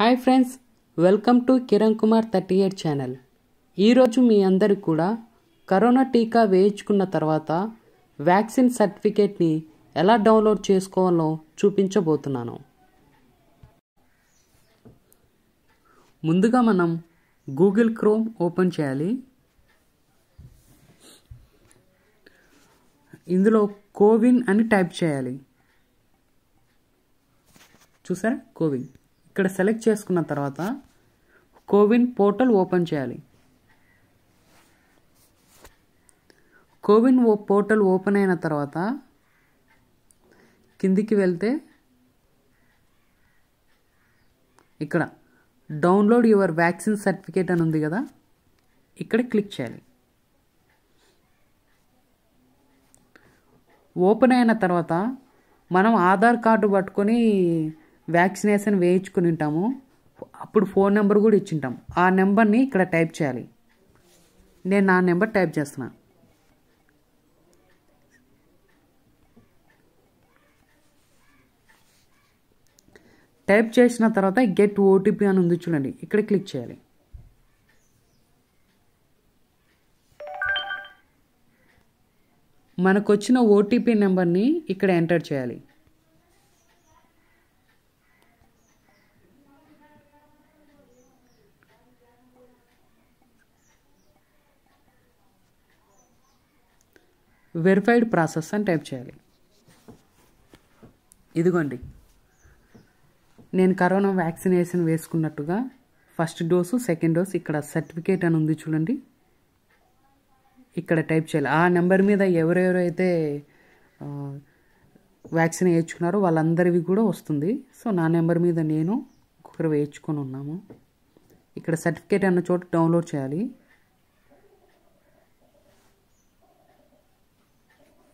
hi friends welcome to Kiran Kumar thirty eight channel ఈరోజు మీ అందరికి కూడా కరోనా టీకా వేయించుకున్న తర్వాత వ్యాక్సిన్ సర్టిఫికేట్ని ఎలా డౌన్లోడ్ చేసుకోవాలో చూపించబోతున్నాను ముందుగా మనం గూగుల్ క్రోమ్ ఓపెన్ చేయాలి ఇందులో కోవిన్ అని టైప్ చేయాలి చూసారా కోవిన్ ఇక్కడ సెలెక్ట్ చేసుకున్న తర్వాత కోవిన్ పోర్టల్ ఓపెన్ చేయాలి కోవిన్ ఓ పోర్టల్ ఓపెన్ అయిన తర్వాత కిందికి వెళ్తే ఇక్కడ డౌన్లోడ్ యువర్ వ్యాక్సిన్ సర్టిఫికేట్ అని ఉంది కదా ఇక్కడ క్లిక్ చేయాలి ఓపెన్ అయిన తర్వాత మనం ఆధార్ కార్డు పట్టుకొని వ్యాక్సినేషన్ వేయించుకుని ఉంటాము అప్పుడు ఫోన్ నెంబర్ కూడా ఇచ్చింటాం ఆ నెంబర్ని ఇక్కడ టైప్ చేయాలి నేను నా నెంబర్ టైప్ చేస్తున్నా టైప్ చేసిన తర్వాత గెట్ ఓటీపీ అని ఉంది చూడండి ఇక్కడ క్లిక్ చేయాలి మనకు వచ్చిన ఓటీపీ నెంబర్ని ఇక్కడ ఎంటర్ చేయాలి వెరిఫైడ్ ప్రాసెస్ అని టైప్ చేయాలి ఇదిగోండి నేను కరోనా వ్యాక్సినేషన్ వేసుకున్నట్టుగా ఫస్ట్ డోసు సెకండ్ డోసు ఇక్కడ సర్టిఫికేట్ అని ఉంది చూడండి ఇక్కడ టైప్ చేయాలి ఆ నెంబర్ మీద ఎవరెవరైతే వ్యాక్సిన్ వేయించుకున్నారో వాళ్ళందరివి కూడా వస్తుంది సో నా నెంబర్ మీద నేను ఒకరు వేయించుకొని ఉన్నాము ఇక్కడ సర్టిఫికేట్ అన్న చోట డౌన్లోడ్ చేయాలి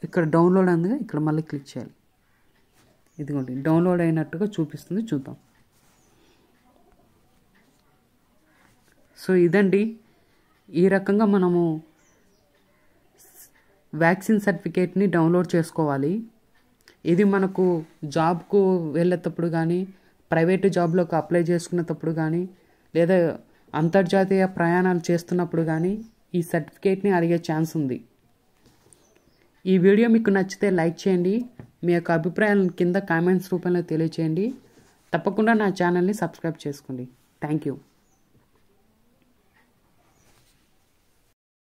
ఇక్కడ డౌన్లోడ్ అందుగా ఇక్కడ మళ్ళీ క్లిక్ చేయాలి ఇదిగోండి డౌన్లోడ్ అయినట్టుగా చూపిస్తుంది చూద్దాం సో ఇదండి ఈ రకంగా మనము వ్యాక్సిన్ సర్టిఫికేట్ని డౌన్లోడ్ చేసుకోవాలి ఇది మనకు జాబ్కు వెళ్ళేటప్పుడు కానీ ప్రైవేటు జాబ్లోకి అప్లై చేసుకునేటప్పుడు కానీ లేదా అంతర్జాతీయ ప్రయాణాలు చేస్తున్నప్పుడు కానీ ఈ సర్టిఫికేట్ని అడిగే ఛాన్స్ ఉంది ఈ వీడియో మీకు నచ్చితే లైక్ చేయండి మీ యొక్క అభిప్రాయాలను కింద కామెంట్స్ రూపంలో తెలియచేయండి తప్పకుండా నా ఛానల్ని సబ్స్క్రైబ్ చేసుకోండి థ్యాంక్ యూ